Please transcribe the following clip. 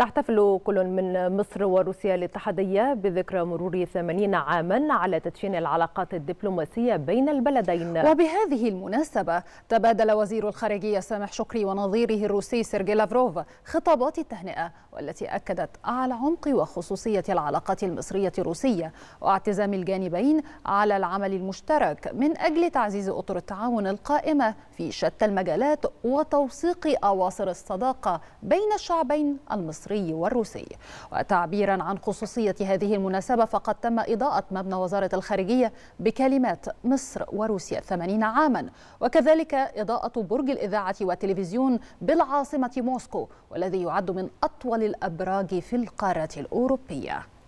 تحتفل كل من مصر وروسيا الاتحادية بذكرى مرور 80 عاما على تدشين العلاقات الدبلوماسية بين البلدين وبهذه المناسبة تبادل وزير الخارجية سامح شكري ونظيره الروسي سيرجي لافروف خطابات التهنئة والتي أكدت على عمق وخصوصية العلاقات المصرية الروسية واعتزام الجانبين على العمل المشترك من أجل تعزيز أطر التعاون القائمة في شتى المجالات وتوثيق أواصر الصداقة بين الشعبين المصري المصري والروسي وتعبيرا عن خصوصية هذه المناسبة فقد تم إضاءة مبنى وزارة الخارجية بكلمات مصر وروسيا 80 عاما وكذلك إضاءة برج الإذاعة والتلفزيون بالعاصمة موسكو والذي يعد من أطول الأبراج في القارة الأوروبية